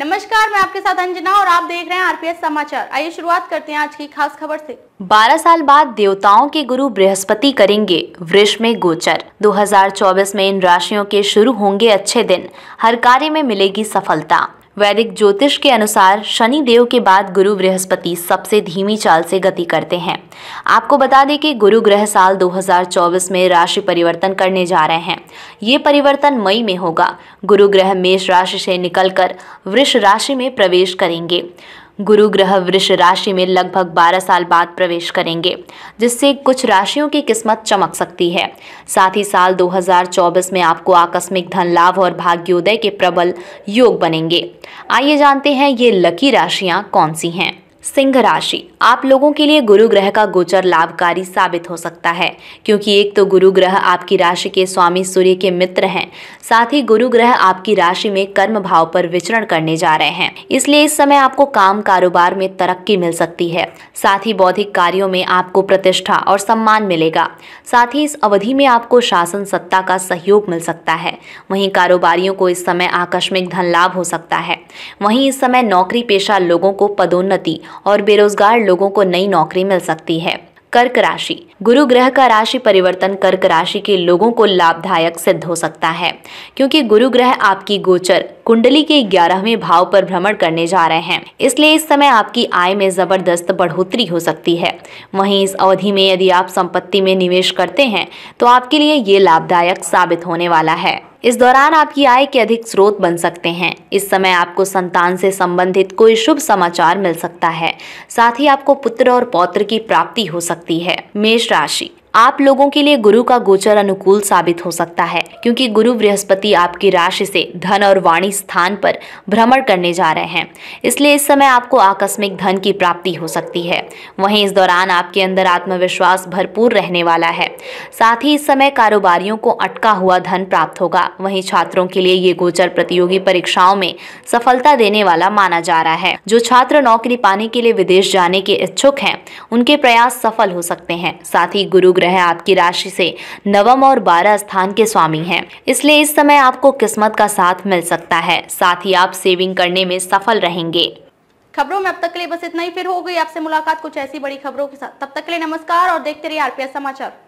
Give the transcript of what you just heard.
नमस्कार मैं आपके साथ अंजना और आप देख रहे हैं आरपीएस समाचार आइए शुरुआत करते हैं आज की खास खबर से 12 साल बाद देवताओं के गुरु बृहस्पति करेंगे वृक्ष में गोचर 2024 में इन राशियों के शुरू होंगे अच्छे दिन हर कार्य में मिलेगी सफलता वैदिक ज्योतिष के अनुसार शनि देव के बाद गुरु बृहस्पति सबसे धीमी चाल से गति करते हैं आपको बता दें कि गुरु ग्रह साल 2024 में राशि परिवर्तन करने जा रहे हैं ये परिवर्तन मई में होगा गुरु ग्रह मेष राशि से निकलकर वृष राशि में प्रवेश करेंगे गुरु ग्रह वृष राशि में लगभग 12 साल बाद प्रवेश करेंगे जिससे कुछ राशियों की किस्मत चमक सकती है साथ ही साल 2024 में आपको आकस्मिक धन लाभ और भाग्योदय के प्रबल योग बनेंगे आइए जानते हैं ये लकी राशियां कौन सी हैं सिंह राशि आप लोगों के लिए गुरु ग्रह का गोचर लाभकारी साबित हो सकता है क्योंकि एक तो गुरु ग्रह आपकी राशि के स्वामी सूर्य के मित्र हैं साथ ही गुरु ग्रह आपकी राशि में कर्म भाव पर विचरण करने जा रहे हैं इसलिए इस समय आपको काम कारोबार में तरक्की मिल सकती है साथ ही बौद्धिक कार्यों में आपको प्रतिष्ठा और सम्मान मिलेगा साथ ही इस अवधि में आपको शासन सत्ता का सहयोग मिल सकता है वही कारोबारियों को इस समय आकस्मिक धन लाभ हो सकता है वहीं इस समय नौकरी पेशा लोगों को पदोन्नति और बेरोजगार लोगों को नई नौकरी मिल सकती है कर्क राशि गुरु ग्रह का राशि परिवर्तन कर्क राशि के लोगों को लाभदायक सिद्ध हो सकता है क्योंकि गुरु ग्रह आपकी गोचर कुंडली के ग्यारहवें भाव पर भ्रमण करने जा रहे हैं इसलिए इस समय आपकी आय में जबरदस्त बढ़ोतरी हो सकती है वहीं इस अवधि में यदि आप संपत्ति में निवेश करते हैं तो आपके लिए ये लाभदायक साबित होने वाला है इस दौरान आपकी आय के अधिक स्रोत बन सकते हैं इस समय आपको संतान से संबंधित कोई शुभ समाचार मिल सकता है साथ ही आपको पुत्र और पौत्र की प्राप्ति हो सकती है मेष राशि आप लोगों के लिए गुरु का गोचर अनुकूल साबित हो सकता है क्योंकि गुरु बृहस्पति आपकी राशि से धन और वाणी स्थान पर भ्रमण करने जा रहे हैं इसलिए इस समय आपको आकस्मिक धन की प्राप्ति हो सकती है वहीं इस दौरान आपके अंदर आत्मविश्वास भरपूर रहने वाला है साथ ही इस समय कारोबारियों को अटका हुआ धन प्राप्त होगा वहीं छात्रों के लिए ये गोचर प्रतियोगी परीक्षाओं में सफलता देने वाला माना जा रहा है जो छात्र नौकरी पाने के लिए विदेश जाने के इच्छुक हैं उनके प्रयास सफल हो सकते हैं साथ ही गुरु ग्रह आपकी राशि से नवम और बारह स्थान के स्वामी हैं इसलिए इस समय आपको किस्मत का साथ मिल सकता है साथ ही आप सेविंग करने में सफल रहेंगे खबरों में अब तक के लिए बस इतना ही फिर हो गई आपसे मुलाकात कुछ ऐसी बड़ी खबरों के साथ तब तक के लिए नमस्कार और देखते रहिए आरपीएस समाचार